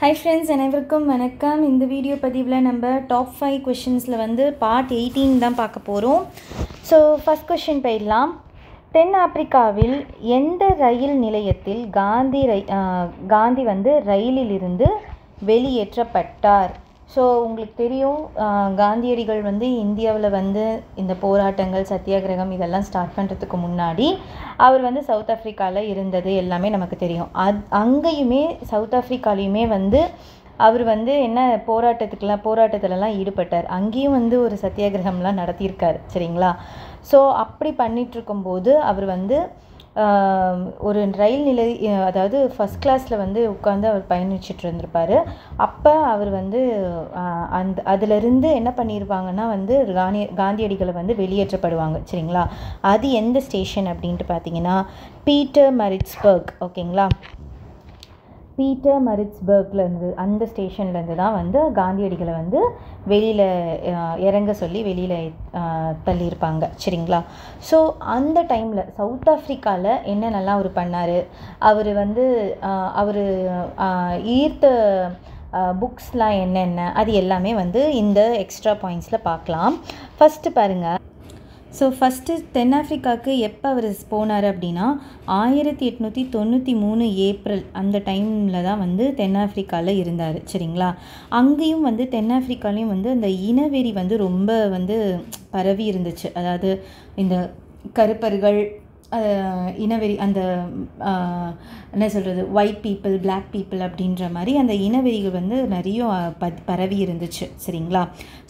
hi friends அனைவருக்கும் வணக்கம் இந்த வீடியோ பதிவில் நம்ம டாப் ஃபைவ் கொஷின்ஸில் வந்து பார்ட் எயிட்டீன் தான் பார்க்க போகிறோம் ஸோ ஃபஸ்ட் கொஷின் போயிடலாம் தென் ஆப்பிரிக்காவில் எந்த ரயில் நிலையத்தில் காந்தி ரை காந்தி வந்து ரயிலிலிருந்து வெளியேற்றப்பட்டார் ஸோ உங்களுக்கு தெரியும் காந்தியடிகள் வந்து இந்தியாவில் வந்து இந்த போராட்டங்கள் சத்தியாகிரகம் இதெல்லாம் ஸ்டார்ட் பண்ணுறதுக்கு முன்னாடி அவர் வந்து சவுத் ஆஃப்ரிக்காவில் இருந்தது எல்லாமே நமக்கு தெரியும் அத் அங்கேயுமே சவுத் ஆஃப்ரிக்காலையுமே வந்து அவர் வந்து என்ன போராட்டத்துக்கெலாம் போராட்டத்திலலாம் ஈடுபட்டார் அங்கேயும் வந்து ஒரு சத்தியாகிரகம்லாம் நடத்தியிருக்கார் சரிங்களா ஸோ அப்படி பண்ணிகிட்ருக்கும்போது அவர் வந்து ஒரு ரயில் நிலை அதாவது ஃபஸ்ட் கிளாஸில் வந்து உட்காந்து அவர் பயணிச்சுட்டு இருந்திருப்பார் அப்போ அவர் வந்து அந்த அதிலிருந்து என்ன பண்ணியிருப்பாங்கன்னா வந்து காந்தி காந்தியடிகளை வந்து வெளியேற்றப்படுவாங்க சரிங்களா அது எந்த ஸ்டேஷன் அப்படின்ட்டு பார்த்தீங்கன்னா பீட்டர் மரிட்ஸ்பர்க் ஓகேங்களா பீட்டர் மரிட்ஸ்பர்க்லேருந்து அந்த ஸ்டேஷன்லேருந்து தான் வந்து காந்தியடிகளை வந்து வெளியில் இறங்க சொல்லி வெளியில் தள்ளியிருப்பாங்க சரிங்களா ஸோ அந்த டைமில் சவுத் ஆஃப்ரிக்காவில் என்னென்னலாம் அவர் பண்ணார் அவர் வந்து அவர் ஈர்த்த புக்ஸ்லாம் என்னென்ன அது எல்லாமே வந்து இந்த எக்ஸ்ட்ரா பாயிண்ட்ஸில் பார்க்கலாம் ஃபஸ்ட்டு பாருங்கள் ஸோ ஃபஸ்ட்டு தென்னாப்பிரிக்காவுக்கு எப்போ அவர் போனார் அப்படின்னா ஆயிரத்தி எட்நூற்றி தொண்ணூற்றி மூணு ஏப்ரல் அந்த டைமில் தான் வந்து தென்னாஃப்ரிக்காவில் இருந்தார் சரிங்களா அங்கேயும் வந்து தென்னாஃப்ரிக்காலையும் வந்து அந்த இனவெறி வந்து ரொம்ப வந்து பரவி இருந்துச்சு அதாவது இந்த கருப்பர்கள் இனவெறி அந்த என்ன சொல்கிறது ஒயிட் பீப்புள் பிளாக் பீப்புள் அப்படின்ற மாதிரி அந்த இனவெறிகள் வந்து நிறைய பரவி இருந்துச்சு சரிங்களா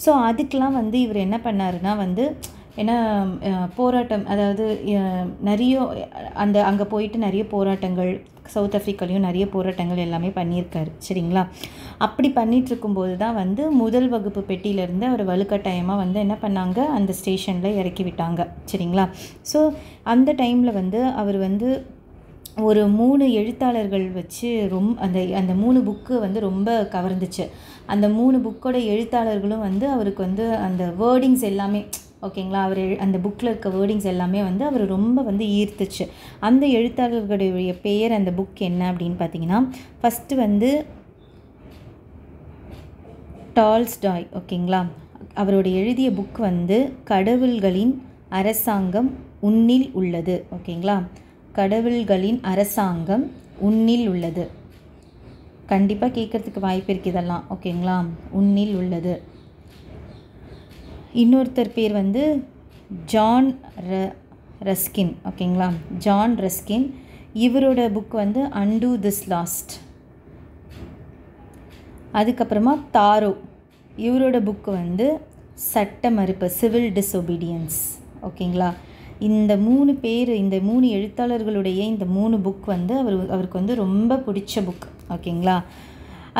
ஸோ அதுக்கெலாம் வந்து இவர் என்ன பண்ணாருன்னா வந்து ஏன்னா போராட்டம் அதாவது நிறைய அந்த அங்கே போயிட்டு நிறைய போராட்டங்கள் சவுத் ஆஃப்ரிக்காலையும் நிறைய போராட்டங்கள் எல்லாமே பண்ணியிருக்காரு சரிங்களா அப்படி பண்ணிகிட்ருக்கும்போது தான் வந்து முதல் வகுப்பு பெட்டியிலேருந்து அவர் வலுக்கட்டாயமாக வந்து என்ன பண்ணாங்க அந்த ஸ்டேஷனில் இறக்கி விட்டாங்க சரிங்களா ஸோ அந்த டைமில் வந்து அவர் வந்து ஒரு மூணு எழுத்தாளர்கள் வச்சு ரொம் அந்த அந்த மூணு புக்கு வந்து ரொம்ப கவர்ந்துச்சு அந்த மூணு புக்கோட எழுத்தாளர்களும் வந்து அவருக்கு வந்து அந்த வேர்டிங்ஸ் எல்லாமே ஓகேங்களா அவர் அந்த புக்கில் இருக்க வேர்டிங்ஸ் எல்லாமே வந்து அவர் ரொம்ப வந்து ஈர்த்துச்சு அந்த எழுத்தாளர்களுடைய பெயர் அந்த புக் என்ன அப்படின்னு பார்த்தீங்கன்னா ஃபஸ்ட்டு வந்து டால்ஸ்டாய் ஓகேங்களா அவருடைய எழுதிய புக் வந்து கடவுள்களின் அரசாங்கம் உன்னில் உள்ளது ஓகேங்களா கடவுள்களின் அரசாங்கம் உன்னில் உள்ளது கண்டிப்பாக கேட்குறதுக்கு வாய்ப்பு இருக்குது இதெல்லாம் ஓகேங்களா உன்னில் உள்ளது இன்னொருத்தர் பேர் வந்து ஜான் ர ரஸ்கின் ஓகேங்களா ஜான் ரஸ்கின் இவரோட புக் வந்து அண்டூ திஸ் லாஸ்ட் அதுக்கப்புறமா தாரோ இவரோட புக்கு வந்து சட்ட மறுப்பு சிவில் டிஸ்ஒபீடியன்ஸ் ஓகேங்களா இந்த மூணு பேர் இந்த மூணு எழுத்தாளர்களுடைய இந்த மூணு புக் வந்து அவர் அவருக்கு வந்து ரொம்ப பிடிச்ச புக் ஓகேங்களா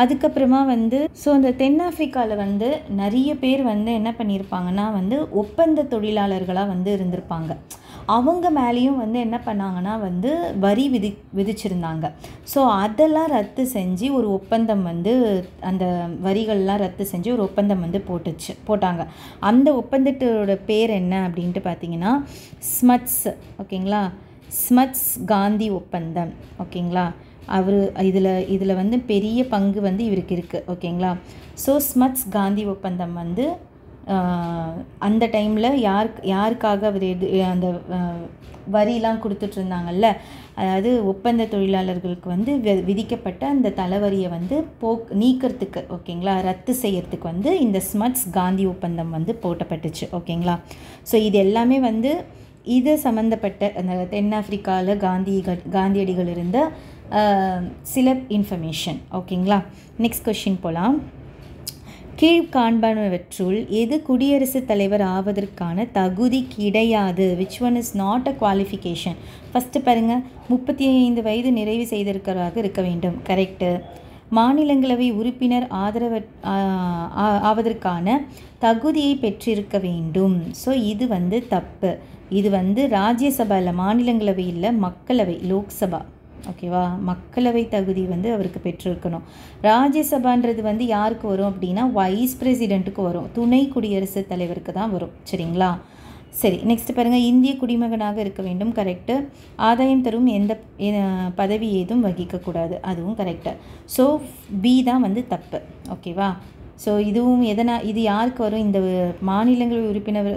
அதுக்கப்புறமா வந்து ஸோ அந்த தென்னாப்பிரிக்காவில் வந்து நிறைய பேர் வந்து என்ன பண்ணியிருப்பாங்கன்னா வந்து ஒப்பந்த தொழிலாளர்களாக வந்து இருந்திருப்பாங்க அவங்க மேலேயும் வந்து என்ன பண்ணாங்கன்னா வந்து வரி விதி விதிச்சிருந்தாங்க ஸோ அதெல்லாம் ரத்து செஞ்சு ஒரு ஒப்பந்தம் வந்து அந்த வரிகள்லாம் ரத்து செஞ்சு ஒரு ஒப்பந்தம் வந்து போட்டுச்சு போட்டாங்க அந்த ஒப்பந்தத்தோட பேர் என்ன அப்படின்ட்டு பார்த்தீங்கன்னா ஸ்மட்ஸ் ஓகேங்களா ஸ்மட்ஸ் காந்தி ஒப்பந்தம் ஓகேங்களா அவர் இதில் இதில் வந்து பெரிய பங்கு வந்து இவருக்கு இருக்குது ஓகேங்களா ஸோ ஸ்மத்ஸ் காந்தி ஒப்பந்தம் வந்து அந்த டைமில் யார் யாருக்காக அவர் எது அந்த வரிலாம் கொடுத்துட்ருந்தாங்கல்ல அதாவது ஒப்பந்த தொழிலாளர்களுக்கு வந்து விதிக்கப்பட்ட அந்த தலைவரியை வந்து போக் நீக்கிறதுக்கு ஓகேங்களா ரத்து செய்கிறதுக்கு வந்து இந்த ஸ்மட்ஸ் காந்தி ஒப்பந்தம் வந்து போட்டப்பட்டுச்சு ஓகேங்களா ஸோ இது எல்லாமே வந்து இது சம்மந்தப்பட்ட அந்த தென்னாப்பிரிக்காவில் காந்தி காந்தியடிகள் இருந்த சில இன்ஃபர்மேஷன் ஓகேங்களா நெக்ஸ்ட் கொஷின் போகலாம் கீழ்காண்பனவற்றுள் எது குடியரசுத் தலைவர் ஆவதற்கான தகுதி கிடையாது which one is not a qualification first பாருங்கள் முப்பத்தி ஐந்து வயது நிறைவு செய்திருக்கிறதாக இருக்க வேண்டும் கரெக்டு மாநிலங்களவை உறுப்பினர் ஆதரவ ஆவதற்கான தகுதியை பெற்றிருக்க வேண்டும் ஸோ இது வந்து தப்பு இது வந்து ராஜ்யசபாவில் இல்லை மக்களவை லோக்சபா ஓகேவா மக்களவை தகுதி வந்து அவருக்கு பெற்றிருக்கணும் ராஜ்யசபான்றது வந்து யாருக்கு வரும் அப்படின்னா வைஸ் பிரசிடெண்ட்டுக்கு வரும் துணை குடியரசுத் தலைவருக்கு தான் வரும் சரிங்களா சரி நெக்ஸ்ட் பாருங்கள் இந்திய குடிமகனாக இருக்க வேண்டும் கரெக்டு ஆதாயம் தரும் எந்த பதவி ஏதும் வகிக்கக்கூடாது அதுவும் கரெக்டு ஸோ பி தான் வந்து தப்பு ஓகேவா ஸோ இதுவும் எதனா இது யாருக்கு வரும் இந்த மாநிலங்கள் உறுப்பினர்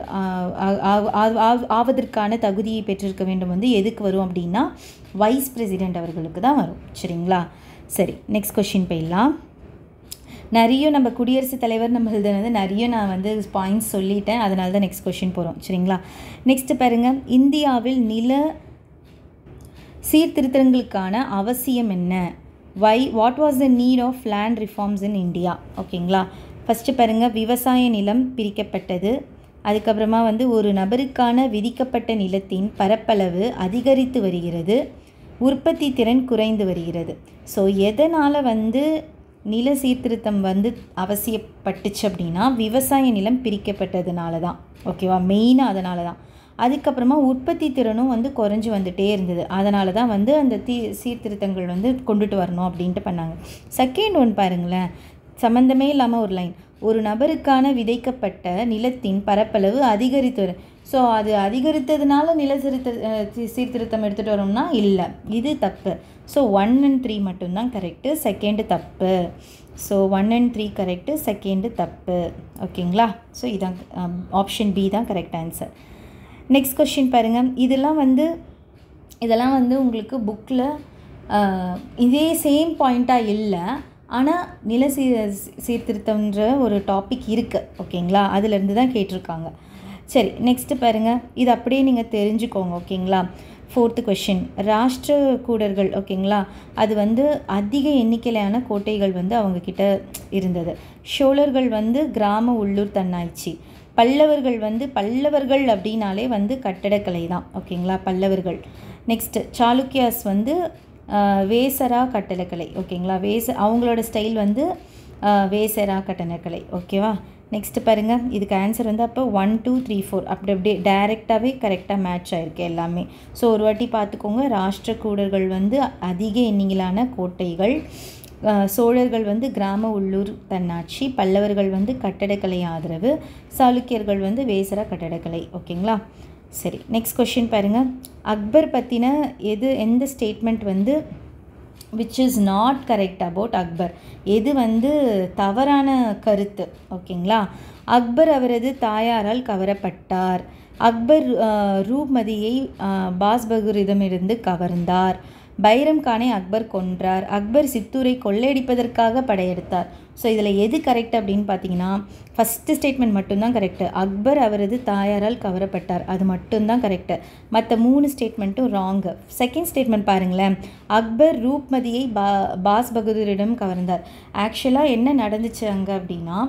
ஆவதற்கான தகுதியை பெற்றிருக்க வேண்டும் வந்து எதுக்கு வரும் அப்படின்னா வைஸ் பிரசிடெண்ட் அவர்களுக்கு தான் வரும் சரிங்களா சரி நெக்ஸ்ட் கொஷின் போயிடலாம் நிறைய நம்ம குடியரசுத் தலைவர் நம்மளது வந்து நிறைய நான் வந்து பாயிண்ட்ஸ் சொல்லிட்டேன் அதனால தான் நெக்ஸ்ட் கொஷின் போகிறோம் சரிங்களா நெக்ஸ்ட்டு பாருங்கள் இந்தியாவில் நில சீர்திருத்தங்களுக்கான அவசியம் என்ன why what was the need of land reforms in India ஓகேங்களா ஃபஸ்ட்டு பாருங்கள் விவசாய நிலம் பிரிக்கப்பட்டது அதுக்கப்புறமா வந்து ஒரு நபருக்கான விதிக்கப்பட்ட நிலத்தின் பரப்பளவு அதிகரித்து வருகிறது உற்பத்தி திறன் குறைந்து வருகிறது ஸோ எதனால் வந்து நில சீர்திருத்தம் வந்து அவசியப்பட்டுச்சு அப்படின்னா விவசாய நிலம் பிரிக்கப்பட்டதுனால தான் ஓகேவா மெயினாக அதனால தான் அதுக்கப்புறமா உற்பத்தி திறனும் வந்து குறைஞ்சி வந்துகிட்டே இருந்தது அதனால தான் வந்து அந்த தீ சீர்திருத்தங்கள் வந்து கொண்டுட்டு வரணும் அப்படின்ட்டு பண்ணாங்க செகண்ட் ஒன் பாருங்களேன் சம்மந்தமே இல்லாமல் ஒரு லைன் ஒரு நபருக்கான விதைக்கப்பட்ட நிலத்தின் பரப்பளவு அதிகரித்து வரும் ஸோ அது அதிகரித்ததுனால நில சிறுத்த சீர்திருத்தம் எடுத்துகிட்டு வரோம்னா இல்லை இது தப்பு ஸோ ஒன் அண்ட் த்ரீ மட்டும்தான் கரெக்டு செகண்டு தப்பு so one and three correct second தப்பு ஓகேங்களா ஸோ இதான் ஆப்ஷன் பி தான் கரெக்ட் ஆன்சர் நெக்ஸ்ட் கொஷின் பாருங்கள் இதெல்லாம் வந்து இதெல்லாம் வந்து உங்களுக்கு புக்கில் இதே சேம் பாயிண்ட்டாக இல்லை ஆனால் நில சீ சீர்திருத்தம்ன்ற ஒரு டாபிக் இருக்குது ஓகேங்களா அதுலேருந்து தான் கேட்டிருக்காங்க சரி நெக்ஸ்ட்டு பாருங்கள் இது அப்படியே நீங்கள் தெரிஞ்சுக்கோங்க ஓகேங்களா ஃபோர்த்து கொஷின் ராஷ்டிர கூடர்கள் ஓகேங்களா அது வந்து அதிக எண்ணிக்கையிலான கோட்டைகள் வந்து அவங்கக்கிட்ட இருந்தது சோழர்கள் வந்து கிராம உள்ளூர் தன்னாய்ச்சி பல்லவர்கள் வந்து பல்லவர்கள் அப்படின்னாலே வந்து கட்டடக்கலை தான் ஓகேங்களா பல்லவர்கள் நெக்ஸ்ட்டு சாளுக்கியாஸ் வந்து வேசரா கட்டளக்கலை ஓகேங்களா வேச அவங்களோட ஸ்டைல் வந்து வேசரா கட்டணக்கலை ஓகேவா நெக்ஸ்ட்டு பாருங்கள் இதுக்கு ஆன்சர் வந்து அப்போ ஒன் டூ த்ரீ ஃபோர் அப்படி அப்படியே டைரெக்டாகவே கரெக்டாக மேட்ச் ஆகிருக்கு எல்லாமே ஸோ ஒரு வாட்டி பார்த்துக்கோங்க ராஷ்டிர கூடர்கள் வந்து அதிக எண்ணிக்கையிலான கோட்டைகள் சோழர்கள் வந்து கிராம உள்ளூர் தன்னாட்சி பல்லவர்கள் வந்து கட்டடக்கலை ஆதரவு சாளுக்கியர்கள் வந்து வேசர கட்டடக்கலை ஓகேங்களா சரி நெக்ஸ்ட் கொஷின் பாருங்கள் அக்பர் பற்றின எது எந்த ஸ்டேட்மெண்ட் வந்து which is not correct about Akbar எது வந்து தவறான கருத்து ஓகேங்களா அக்பர் அவரது தாயாரால் கவரப்பட்டார் அக்பர் ரூப்மதியை பாஸ்பகுரிடமிருந்து கவர்ந்தார் பைரம் கானை அக்பர் கொன்றார் அக்பர் சித்தூரை கொள்ளையடிப்பதற்காக படையெடுத்தார் ஸோ இதில் எது கரெக்ட் அப்படின்னு பார்த்தீங்கன்னா ஃபஸ்ட்டு ஸ்டேட்மெண்ட் மட்டும்தான் கரெக்டு அக்பர் அவரது தாயாரால் கவரப்பட்டார் அது மட்டும்தான் கரெக்டு மற்ற மூணு ஸ்டேட்மெண்ட்டும் ராங்கு செகண்ட் ஸ்டேட்மெண்ட் பாருங்களேன் அக்பர் ரூப்மதியை பா பாஸ் பகதூரிடம் கவர்ந்தார் ஆக்சுவலாக என்ன நடந்துச்சு அங்கே அப்படின்னா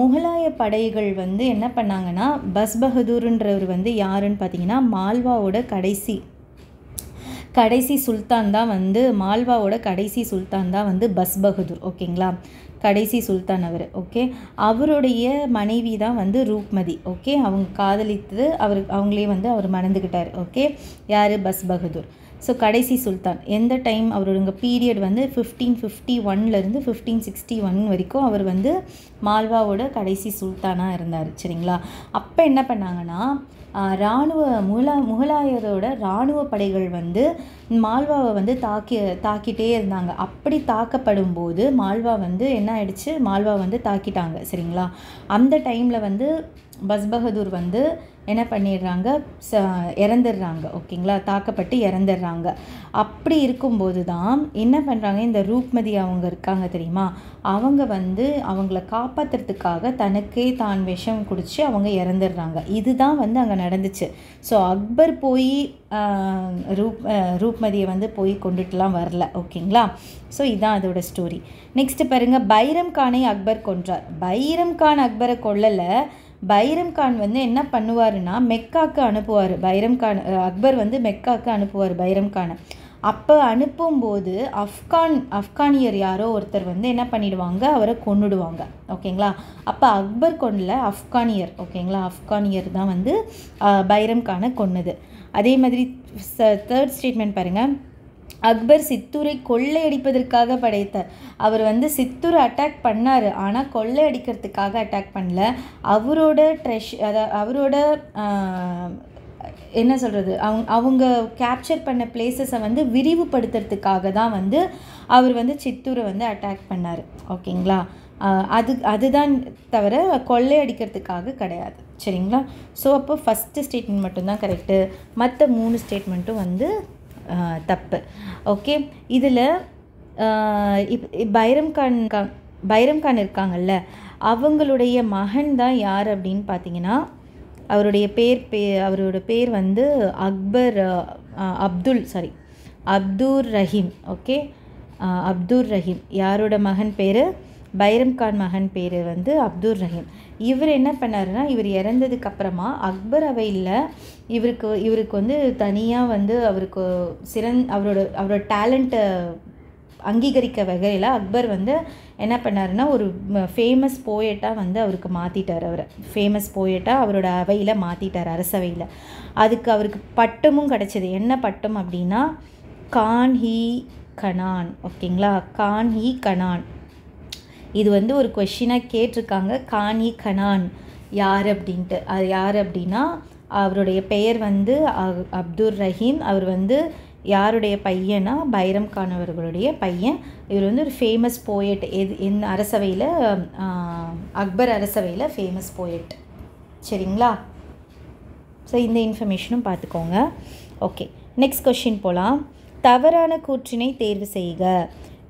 முகலாய படைகள் வந்து என்ன பண்ணாங்கன்னா பஸ் பகதூருன்றவர் வந்து யாருன்னு பார்த்தீங்கன்னா மால்வாவோட கடைசி கடைசி சுல்தான் தான் வந்து மால்வாவோட கடைசி சுல்தான் தான் வந்து பஸ் பகதூர் ஓகேங்களா கடைசி சுல்தான் அவர் ஓகே அவருடைய மனைவி தான் வந்து ரூப்மதி ஓகே அவங்க காதலித்து அவர் அவங்களே வந்து அவர் மணந்துக்கிட்டார் ஓகே யார் பஸ் பகதூர் ஸோ கடைசி சுல்தான் எந்த டைம் அவருடைய பீரியட் வந்து ஃபிஃப்டீன் ஃபிஃப்டி ஒன்லேருந்து ஃபிஃப்டீன் சிக்ஸ்டி ஒன் வரைக்கும் அவர் வந்து மால்வாவோட கடைசி சுல்தானாக இருந்தார் சரிங்களா அப்போ என்ன பண்ணாங்கன்னா இராணுவ முகலா முகலாயரோட இராணுவ படைகள் வந்து மால்வாவை வந்து தாக்கி தாக்கிட்டே இருந்தாங்க அப்படி தாக்கப்படும் போது மால்வா வந்து என்ன ஆயிடுச்சு மால்வா வந்து தாக்கிட்டாங்க சரிங்களா அந்த டைமில் வந்து பஸ் பகதூர் வந்து என்ன பண்ணிடுறாங்க ச இறந்துடுறாங்க ஓகேங்களா தாக்கப்பட்டு இறந்துடுறாங்க அப்படி இருக்கும்போது தான் என்ன பண்ணுறாங்க இந்த ரூப்மதி அவங்க இருக்காங்க தெரியுமா அவங்க வந்து அவங்கள காப்பாற்றுறதுக்காக தனக்கே தான் விஷம் குடித்து அவங்க இறந்துடுறாங்க இதுதான் வந்து அங்கே நடந்துச்சு ஸோ அக்பர் போய் ரூப் ரூப்மதியை வந்து போய் கொண்டுட்டுலாம் வரல ஓகேங்களா ஸோ இதுதான் அதோடய ஸ்டோரி நெக்ஸ்ட்டு பாருங்கள் பைரம் கானை அக்பர் கொன்றார் பைரம் கான் அக்பரை கொல்லலை பைரம் கான் வந்து என்ன பண்ணுவாருன்னா மெக்காக்கு அனுப்புவார் பைரம் கான் அக்பர் வந்து மெக்காக்கு அனுப்புவார் பைரம் கானை அப்போ அனுப்பும்போது அஃப்கான் ஆப்கானியர் யாரோ ஒருத்தர் வந்து என்ன பண்ணிடுவாங்க அவரை கொண்டுடுவாங்க ஓகேங்களா அப்போ அக்பர் கொண்டில் ஆப்கானியர் ஓகேங்களா ஆப்கானியர் தான் வந்து பைரம் கானை கொன்னது அதே மாதிரி தேர்ட் ஸ்டேட்மெண்ட் பாருங்கள் அக்பர் சித்தூரை கொள்ளையடிப்பதற்காக படைத்தார் அவர் வந்து சித்தூர் அட்டாக் பண்ணார் ஆனால் கொள்ளையடிக்கிறதுக்காக அட்டாக் பண்ணல அவரோட ட்ரெஷ் அதை அவரோட என்ன சொல்கிறது அவங்க அவங்க கேப்சர் பண்ண பிளேசஸை வந்து விரிவுபடுத்துறதுக்காக தான் வந்து அவர் வந்து சித்தூரை வந்து அட்டாக் பண்ணார் ஓகேங்களா அது அதுதான் தவிர கொள்ளை அடிக்கிறதுக்காக கிடையாது சரிங்களா ஸோ அப்போ ஃபஸ்ட்டு ஸ்டேட்மெண்ட் மட்டும்தான் கரெக்டு மற்ற மூணு ஸ்டேட்மெண்ட்டும் வந்து தப்பு ஓகே இதில் இப் பைரம் கான் பைரம் கான் இருக்காங்கல்ல அவங்களுடைய மகன் தான் யார் அப்படின்னு பார்த்தீங்கன்னா அவருடைய பேர் பே அவரோட பேர் வந்து அக்பர் அப்துல் சாரி அப்துர் ரஹீம் ஓகே அப்துர் ரஹீம் யாரோட மகன் பேர் பைரம் கான் மகன் பேர் வந்து அப்துர் ரஹீம் இவர் என்ன பண்ணாருன்னா இவர் இறந்ததுக்கு அப்புறமா அக்பர் அவையில் இவருக்கு இவருக்கு வந்து தனியாக வந்து அவருக்கு சிறந் அவரோட அவரோட டேலண்ட்டை அங்கீகரிக்க வகையில் அக்பர் வந்து என்ன பண்ணாருன்னா ஒரு ஃபேமஸ் போயட்டாக வந்து அவருக்கு மாற்றிட்டார் அவரை ஃபேமஸ் போயட்டாக அவரோட அவையில் மாற்றிட்டார் அரசவையில் அதுக்கு அவருக்கு பட்டமும் கிடச்சிது என்ன பட்டம் அப்படின்னா கான் ஹி கனான் ஓகேங்களா கான் ஹி கனான் இது வந்து ஒரு கொஷினாக கேட்டிருக்காங்க காணி கனான் யார் அப்படின்ட்டு அது யார் அப்படின்னா அவருடைய பெயர் வந்து அப்துல் ரஹீம் அவர் வந்து யாருடைய பையனா பைரம் கான் அவர்களுடைய பையன் இவர் வந்து ஒரு ஃபேமஸ் போயட் எது என் அரசவையில் அக்பர் அரசவையில் ஃபேமஸ் போயட் சரிங்களா ஸோ இந்த இன்ஃபர்மேஷனும் பார்த்துக்கோங்க ஓகே நெக்ஸ்ட் கொஷின் போகலாம் தவறான கூற்றினை தேர்வு செய்க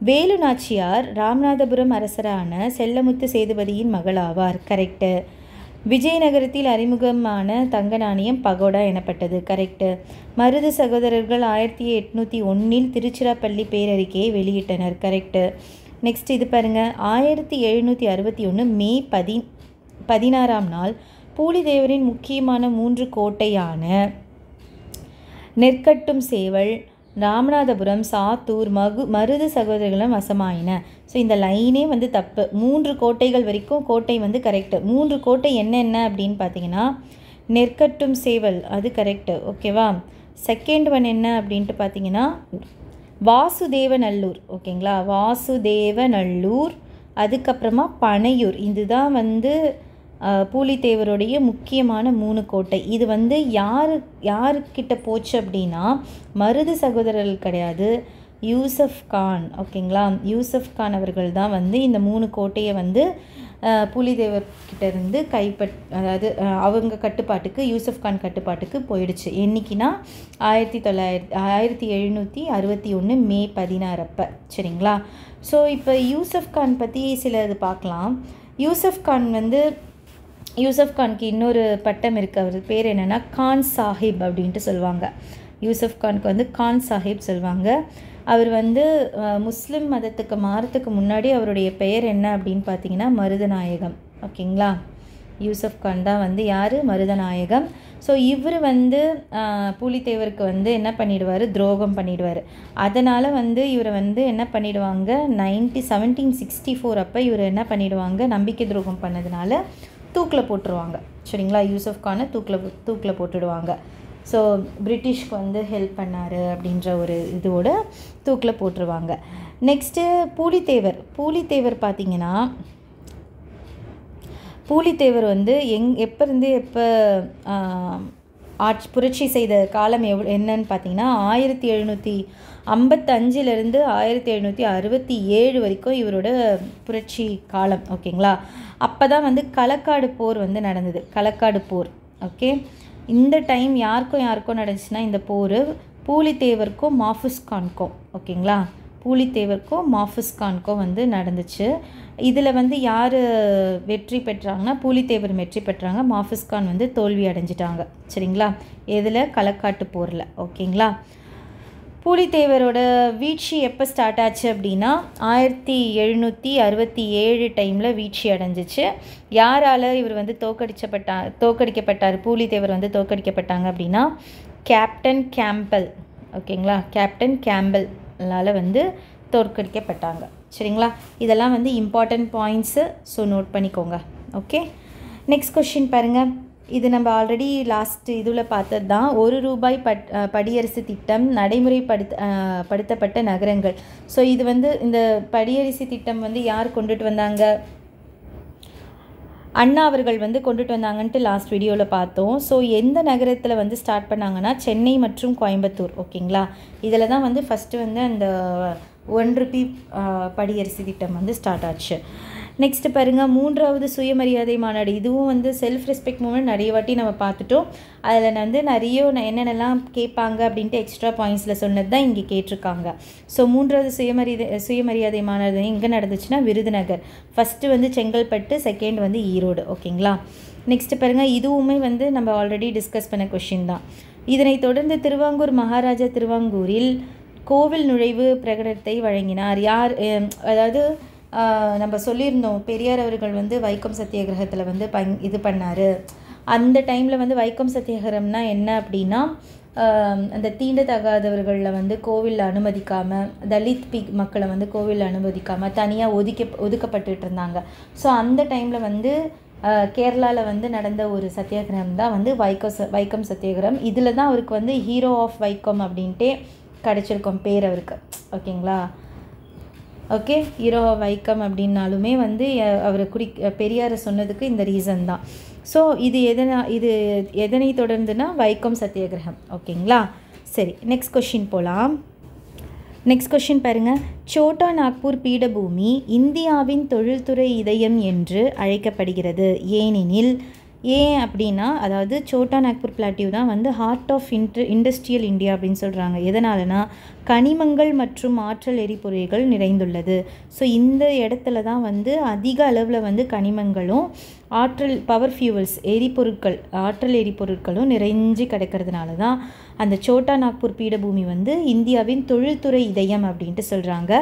வேலு நாச்சியார் ராமநாதபுரம் அரசரான செல்லமுத்து சேதுபதியின் மகளாவார் கரெக்டு விஜயநகரத்தில் அறிமுகமான தங்க நாணயம் பகோடா எனப்பட்டது கரெக்டு மருது சகோதரர்கள் ஆயிரத்தி எட்நூற்றி ஒன்றில் திருச்சிராப்பள்ளி பேரறிக்கையை வெளியிட்டனர் கரெக்டு நெக்ஸ்ட் இது பாருங்கள் ஆயிரத்தி எழுநூற்றி அறுபத்தி ஒன்று மே பதி பதினாறாம் நாள் பூலிதேவரின் முக்கியமான மூன்று கோட்டையான நெற்கட்டும் சேவல் ராமநாதபுரம் சாத்தூர் மகு மருது சகோதரிகளும் வசமாயின ஸோ இந்த லைனே வந்து தப்பு மூன்று கோட்டைகள் வரைக்கும் கோட்டை வந்து கரெக்டு மூன்று கோட்டை என்னென்ன அப்படின்னு பார்த்தீங்கன்னா நெற்கட்டும் சேவல் அது கரெக்டு ஓகேவா செகண்ட் ஒன் என்ன அப்படின்ட்டு பார்த்தீங்கன்னா வாசுதேவநல்லூர் ஓகேங்களா வாசுதேவநல்லூர் அதுக்கப்புறமா பனையூர் இதுதான் வந்து பூலித்தேவருடைய முக்கியமான மூணு கோட்டை இது வந்து யார் யாருக்கிட்ட போச்சு அப்படின்னா மருது சகோதரர்கள் கிடையாது யூசஃப் கான் ஓகேங்களா யூசஃப் கான் அவர்கள் தான் வந்து இந்த மூணு கோட்டையை வந்து புலிதேவர்கிட்ட இருந்து கைப்பட் அதாவது அவங்க கட்டுப்பாட்டுக்கு யூசஃப் கான் கட்டுப்பாட்டுக்கு போயிடுச்சு என்றைக்கினா ஆயிரத்தி தொள்ளாயிரத்தி ஆயிரத்தி எழுநூற்றி அறுபத்தி ஒன்று மே பதினாறப்போ சரிங்களா ஸோ இப்போ யூசஃப் கான் பற்றி சில இது பார்க்கலாம் யூசஃப் கான் வந்து யூசஃப் கான்க்கு இன்னொரு பட்டம் இருக்குது அவர் பேர் என்னென்னா கான் சாஹிப் அப்படின்ட்டு சொல்லுவாங்க யூசஃப் கான்க்கு வந்து கான் சாஹிப் சொல்லுவாங்க அவர் வந்து முஸ்லீம் மதத்துக்கு மாறத்துக்கு முன்னாடி அவருடைய பெயர் என்ன அப்படின்னு பார்த்தீங்கன்னா மருதநாயகம் ஓகேங்களா யூசஃப் கான் தான் வந்து யார் மருதநாயகம் ஸோ இவர் வந்து புலித்தேவருக்கு வந்து என்ன பண்ணிடுவார் துரோகம் பண்ணிடுவார் அதனால் வந்து இவரை வந்து என்ன பண்ணிடுவாங்க நைன்டி செவன்டீன் சிக்ஸ்டி ஃபோர் அப்போ இவர் என்ன பண்ணிடுவாங்க நம்பிக்கை துரோகம் பண்ணதுனால தூக்கில் போட்டுருவாங்க சரிங்களா யூசஃப் கானை தூக்கில் தூக்கில் போட்டுடுவாங்க ஸோ பிரிட்டிஷ்க்கு வந்து ஹெல்ப் பண்ணார் அப்படின்ற ஒரு இதோட தூக்கில் போட்டுருவாங்க நெக்ஸ்ட்டு பூலித்தேவர் பூலித்தேவர் பார்த்திங்கன்னா பூலித்தேவர் வந்து எங் எப்போருந்து எப்போ ஆட்சி புரட்சி செய்த காலம் எவ் என்னன்னு பார்த்தீங்கன்னா ஆயிரத்தி எழுநூற்றி ஐம்பத்தஞ்சிலிருந்து ஆயிரத்தி எழுநூற்றி அறுபத்தி ஏழு வரைக்கும் இவரோட புரட்சி காலம் ஓகேங்களா அப்போ தான் வந்து களக்காடு போர் வந்து நடந்தது களக்காடு போர் ஓகே இந்த டைம் யாருக்கும் யாருக்கும் நடந்துச்சுன்னா இந்த போர் பூலித்தேவருக்கும் மாஃபுஸ்கான்க்கும் ஓகேங்களா பூலித்தேவருக்கும் மாஃபுஸ்கான்க்கும் வந்து நடந்துச்சு இதில் வந்து யார் வெற்றி பெற்றாங்கன்னா பூலித்தேவர் வெற்றி பெற்றாங்க மாஃபுஸ்கான் வந்து தோல்வி அடைஞ்சிட்டாங்க சரிங்களா எதில் களக்காட்டு போரில் ஓகேங்களா பூலித்தேவரோட வீழ்ச்சி எப்போ ஸ்டார்ட் ஆச்சு அப்படின்னா ஆயிரத்தி எழுநூற்றி அறுபத்தி ஏழு டைமில் வீழ்ச்சி அடைஞ்சிச்சு யாரால் இவர் வந்து தோக்கடிச்சப்பட்டா தோக்கடிக்கப்பட்டார் பூலித்தேவர் வந்து தோக்கடிக்கப்பட்டாங்க அப்படின்னா கேப்டன் கேம்பல் ஓகேங்களா கேப்டன் கேம்பல்லால் வந்து தோற்கடிக்கப்பட்டாங்க சரிங்களா இதெல்லாம் வந்து இம்பார்ட்டன்ட் பாயிண்ட்ஸு ஸோ நோட் பண்ணிக்கோங்க ஓகே நெக்ஸ்ட் கொஷின் பாருங்கள் இது நம்ம ஆல்ரெடி லாஸ்ட் இதில் பார்த்தது தான் ஒரு ரூபாய் பட் படியரசு திட்டம் நடைமுறைப்படுத்த படுத்தப்பட்ட நகரங்கள் ஸோ இது வந்து இந்த படியரிசி திட்டம் வந்து யார் கொண்டுட்டு வந்தாங்க அண்ணா அவர்கள் வந்து கொண்டுட்டு வந்தாங்கன்ட்டு லாஸ்ட் வீடியோவில் பார்த்தோம் ஸோ எந்த நகரத்தில் வந்து ஸ்டார்ட் பண்ணாங்கன்னா சென்னை மற்றும் கோயம்புத்தூர் ஓகேங்களா இதில் தான் வந்து ஃபஸ்ட்டு வந்து அந்த ஒன் ருபி படியரிசி திட்டம் வந்து ஸ்டார்ட் ஆச்சு நெக்ஸ்ட் பாருங்கள் மூன்றாவது சுயமரியாதை மாநாடு இதுவும் வந்து செல்ஃப் ரெஸ்பெக்ட் மூமெண்ட் நிறைய வாட்டி நம்ம பார்த்துட்டோம் அதில் வந்து நிறைய என்னென்னலாம் கேட்பாங்க அப்படின்ட்டு எக்ஸ்ட்ரா பாயிண்ட்ஸில் சொன்னது தான் இங்கே கேட்டிருக்காங்க ஸோ மூன்றாவது சுயமரியாதை சுயமரியாதை மாநாடு எங்கே நடந்துச்சுன்னா விருதுநகர் ஃபஸ்ட்டு வந்து செங்கல்பட்டு செகண்ட் வந்து ஈரோடு ஓகேங்களா நெக்ஸ்ட் பாருங்கள் இதுவுமே வந்து நம்ம ஆல்ரெடி டிஸ்கஸ் பண்ண கொஷின் தான் இதனைத் தொடர்ந்து திருவாங்கூர் மகாராஜா திருவாங்கூரில் கோவில் நுழைவு பிரகடனத்தை வழங்கினார் யார் அதாவது நம்ம சொல்லியிருந்தோம் பெரியார் அவர்கள் வந்து வைக்கம் சத்தியாகிரகத்தில் வந்து பங் இது பண்ணார் அந்த டைமில் வந்து வைக்கம் சத்தியாகிரகம்னா என்ன அப்படின்னா அந்த தீண்ட தகாதவர்களில் வந்து கோவிலில் அனுமதிக்காமல் தலித் பி மக்களை வந்து கோவிலில் அனுமதிக்காமல் தனியாக ஒதுக்க ஒதுக்கப்பட்டுட்டு இருந்தாங்க ஸோ அந்த டைமில் வந்து கேரளாவில் வந்து நடந்த ஒரு சத்தியாகிரகம் தான் வந்து வைக்கம் ச வைக்கம் சத்தியாகிரகம் இதில் தான் அவருக்கு வந்து ஹீரோ ஆஃப் வைக்கம் அப்படின்ட்டே கிடச்சிருக்கோம் பேர் அவருக்கு ஓகேங்களா ஓகே ஹீரோ வைக்கம் அப்படின்னாலுமே வந்து அவரை குடி பெரியாரை சொன்னதுக்கு இந்த ரீசன் தான் ஸோ இது எதனா இது எதனை தொடர்ந்துன்னா வைக்கம் சத்தியகிரகம் ஓகேங்களா சரி நெக்ஸ்ட் கொஷின் போகலாம் நெக்ஸ்ட் கொஷின் பாருங்கள் சோட்டா நாக்பூர் பீடபூமி இந்தியாவின் தொழில்துறை இதயம் என்று அழைக்கப்படுகிறது ஏனெனில் ஏன் அப்படின்னா அதாவது சோட்டா நாக்பூர் பிளாட்டியூ தான் வந்து ஹார்ட் ஆஃப் இன்ட்ரு இண்டஸ்ட்ரியல் இந்தியா அப்படின்னு சொல்கிறாங்க எதனாலனா கனிமங்கள் மற்றும் ஆற்றல் எரிபொருள்கள் நிறைந்துள்ளது ஸோ இந்த இடத்துல தான் வந்து அதிக அளவில் வந்து கனிமங்களும் ஆற்றல் பவர் ஃபியூவல்ஸ் எரிபொருட்கள் ஆற்றல் எரிபொருட்களும் நிறைஞ்சு கிடைக்கிறதுனால தான் அந்த சோட்டா நாக்பூர் பீடபூமி வந்து இந்தியாவின் தொழில்துறை இதயம் அப்படின்ட்டு சொல்கிறாங்க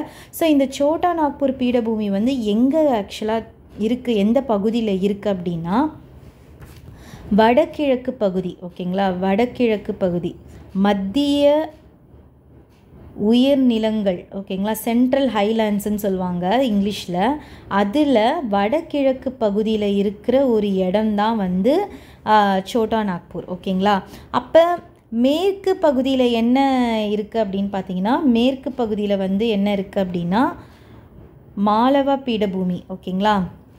ஸோ இந்த சோட்டா நாக்பூர் பீடபூமி வந்து எங்கே ஆக்சுவலாக இருக்குது எந்த பகுதியில் இருக்குது அப்படின்னா வடகிழக்கு பகுதி ஓகேங்களா வடகிழக்கு பகுதி மத்திய உயர்நிலங்கள் ஓகேங்களா சென்ட்ரல் ஹைலேண்ட்ஸுன்னு சொல்லுவாங்க இங்கிலீஷில் அதில் வடகிழக்கு பகுதியில் இருக்கிற ஒரு இடம்தான் வந்து சோட்டா நாக்பூர் ஓகேங்களா அப்போ மேற்கு பகுதியில் என்ன இருக்குது அப்படின்னு பார்த்தீங்கன்னா மேற்கு பகுதியில் வந்து என்ன இருக்குது அப்படின்னா மாலவா பீடபூமி ஓகேங்களா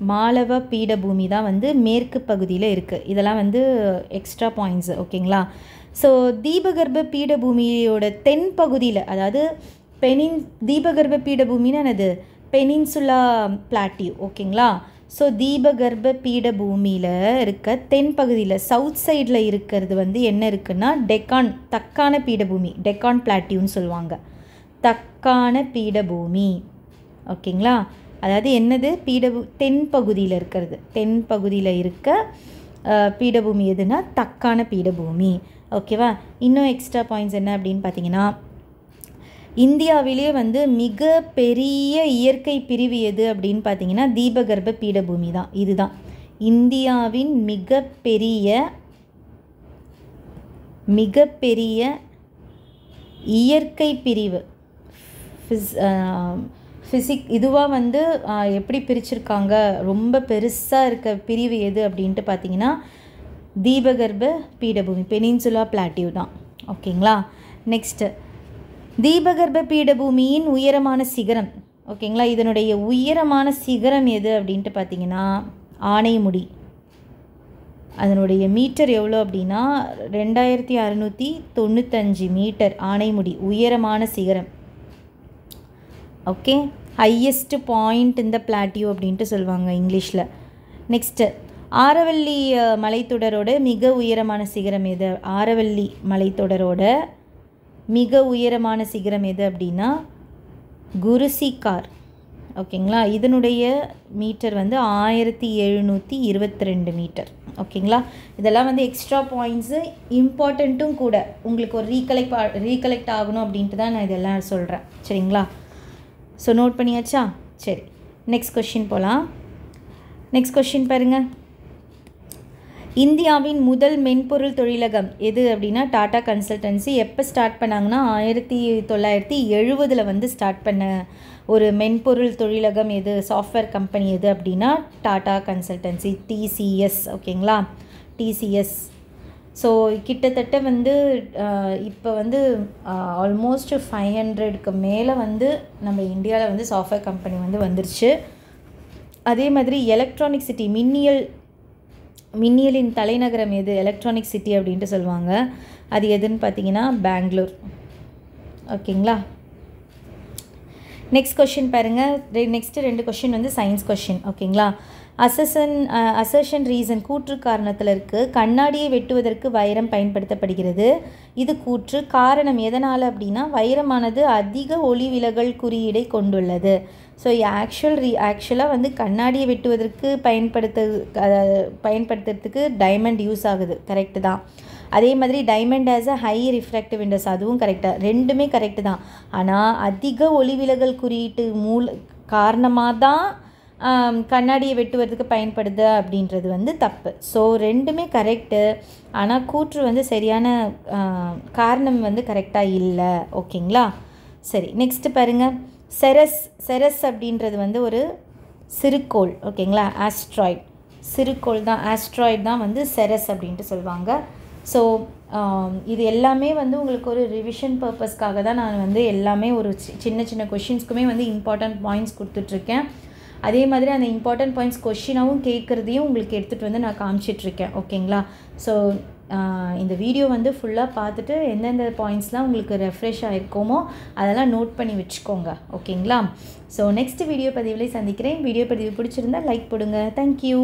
மாலவ பீடபூமி தான் வந்து மேற்கு பகுதியில் இருக்குது இதெல்லாம் வந்து எக்ஸ்ட்ரா பாயிண்ட்ஸ் ஓகேங்களா ஸோ தீபகர்ப பீடபூமியோட தென் பகுதியில் அதாவது பெனின் தீபகர்ப பீடபூமின்னு என்னது பெனின்சுலா பிளாட்டியூ ஓகேங்களா ஸோ தீபகர்ப பீடபூமியில் இருக்க தென் பகுதியில் சவுத் சைடில் இருக்கிறது வந்து என்ன இருக்குன்னா டெக்கான் தக்கான பீடபூமி டெக்கான் பிளாட்டியூன்னு சொல்லுவாங்க தக்கான பீடபூமி ஓகேங்களா அதாவது என்னது பீடபு தென் பகுதியில் இருக்கிறது தென் பகுதியில் இருக்க பீடபூமி எதுனா தக்கான பீடபூமி ஓகேவா இன்னும் எக்ஸ்ட்ரா பாயிண்ட்ஸ் என்ன அப்படின்னு பார்த்தீங்கன்னா இந்தியாவிலேயே வந்து மிக பெரிய இயற்கை பிரிவு எது அப்படின்னு பார்த்தீங்கன்னா தீபகர்ப்ப பீடபூமி தான் இதுதான் இந்தியாவின் மிக மிக மிகப்பெரிய இயற்கை பிரிவு ஃபிஸ் ஃபிசிக் இதுவாக வந்து எப்படி பிரிச்சிருக்காங்க ரொம்ப பெருசாக இருக்க பிரிவு எது அப்படின்ட்டு பார்த்தீங்கன்னா தீபகர்ப பீடபூமி பெனின்சுலா பிளாட்டியூ தான் ஓகேங்களா நெக்ஸ்ட்டு தீபகர்ப பீடபூமியின் உயரமான சிகரம் ஓகேங்களா இதனுடைய உயரமான சிகரம் எது அப்படின்ட்டு பார்த்தீங்கன்னா ஆனைமுடி அதனுடைய மீட்டர் எவ்வளோ அப்படின்னா ரெண்டாயிரத்தி அறநூற்றி தொண்ணூத்தஞ்சு மீட்டர் ஆனைமுடி உயரமான சிகரம் ஓகே ஹையஸ்ட் பாயிண்ட் இந்த பிளாட்டியூ அப்படின்ட்டு சொல்லுவாங்க இங்கிலீஷில் நெக்ஸ்ட்டு ஆரவல்லி மலைத்தொடரோட மிக உயரமான சிகரம் எது ஆரவல்லி மலைத்தொடரோட மிக உயரமான சிகரம் எது அப்படின்னா குருசிகார் ஓகேங்களா இதனுடைய மீட்டர் வந்து ஆயிரத்தி எழுநூற்றி இருபத்தி ரெண்டு மீட்டர் ஓகேங்களா இதெல்லாம் வந்து எக்ஸ்ட்ரா பாயிண்ட்ஸு இம்பார்ட்டண்ட்டும் கூட உங்களுக்கு ஒரு ரீகலெக்ட் ரீகலெக்ட் ஆகணும் அப்படின்ட்டு தான் நான் இதெல்லாம் சொல்கிறேன் சரிங்களா ஸோ நோட் பண்ணியாச்சா சரி நெக்ஸ்ட் கொஷின் போகலாம் நெக்ஸ்ட் கொஷின் பாருங்கள் இந்தியாவின் முதல் மென்பொருள் தொழிலகம் எது அப்படின்னா டாடா கன்சல்டன்சி எப்போ ஸ்டார்ட் பண்ணாங்கன்னா ஆயிரத்தி தொள்ளாயிரத்தி எழுபதில் வந்து ஸ்டார்ட் பண்ண ஒரு மென்பொருள் தொழிலகம் எது சாஃப்ட்வேர் கம்பெனி எது அப்படின்னா டாடா கன்சல்டன்சி டிசிஎஸ் ஓகேங்களா டிசிஎஸ் ஸோ கிட்டத்தட்ட வந்து இப்போ வந்து ஆல்மோஸ்ட் ஃபைவ் ஹண்ட்ரடுக்கு மேலே வந்து நம்ம இந்தியாவில் வந்து சாஃப்ட்வேர் கம்பெனி வந்து வந்துருச்சு அதே மாதிரி எலக்ட்ரானிக் சிட்டி மின்னியல் மின்னியலின் தலைநகரம் எது எலக்ட்ரானிக் சிட்டி அப்படின்ட்டு சொல்லுவாங்க அது எதுன்னு பார்த்தீங்கன்னா பெங்களூர் ஓகேங்களா நெக்ஸ்ட் கொஷின் பாருங்கள் நெக்ஸ்ட்டு ரெண்டு கொஷின் வந்து சயின்ஸ் கொஷின் ஓகேங்களா அசசன் அசர்ஷன் ரீசன் கூற்று காரணத்தில் இருக்குது கண்ணாடியை வெட்டுவதற்கு வைரம் பயன்படுத்தப்படுகிறது இது கூற்று காரணம் எதனால் அப்படின்னா வைரமானது அதிக ஒளி விலகல் குறியீடை கொண்டுள்ளது ஸோ ஆக்சுவல் ரீ ஆக்சுவலாக வந்து கண்ணாடியை வெட்டுவதற்கு பயன்படுத்த பயன்படுத்துறதுக்கு டைமண்ட் யூஸ் ஆகுது கரெக்டு தான் அதே மாதிரி diamond has a high refractive index அதுவும் கரெக்டாக ரெண்டுமே கரெக்டு தான் ஆனால் அதிக ஒளிவிலகல் குறியீட்டு மூல காரணமாக தான் கண்ணாடியை வெட்டுவதற்கு பயன்படுது அப்படின்றது வந்து தப்பு ஸோ ரெண்டுமே கரெக்டு ஆனால் கூற்று வந்து சரியான காரணம் வந்து கரெக்டாக இல்லை ஓகேங்களா சரி நெக்ஸ்ட்டு பாருங்கள் செரஸ் செரஸ் அப்படின்றது வந்து ஒரு சிறுகோள் ஓகேங்களா ஆஸ்ட்ராய்ட் சிறுகோள் தான் ஆஸ்ட்ராய்ட் தான் வந்து செரஸ் அப்படின்ட்டு சொல்லுவாங்க ஸோ um, இது எல்லாமே வந்து உங்களுக்கு ஒரு ரிவிஷன் பர்பஸ்க்காக தான் நான் வந்து எல்லாமே ஒரு சின்ன சின்ன கொஷின்ஸ்க்குமே வந்து இம்பார்ட்டண்ட் பாயிண்ட்ஸ் கொடுத்துட்ருக்கேன் அதே மாதிரி அந்த இம்பார்ட்டண்ட் பாயிண்ட்ஸ் கொஷினாகவும் கேட்குறதையும் உங்களுக்கு எடுத்துகிட்டு வந்து நான் காமிச்சிட்ருக்கேன் ஓகேங்களா ஸோ இந்த வீடியோ வந்து ஃபுல்லாக பார்த்துட்டு எந்தெந்த பாயிண்ட்ஸ்லாம் உங்களுக்கு ரெஃப்ரெஷ் ஆகிருக்கோமோ அதெல்லாம் நோட் பண்ணி வச்சுக்கோங்க ஓகேங்களா ஸோ நெக்ஸ்ட் வீடியோ பதிவில் சந்திக்கிறேன் வீடியோ பதிவு பிடிச்சிருந்தா லைக் போடுங்க தேங்க்யூ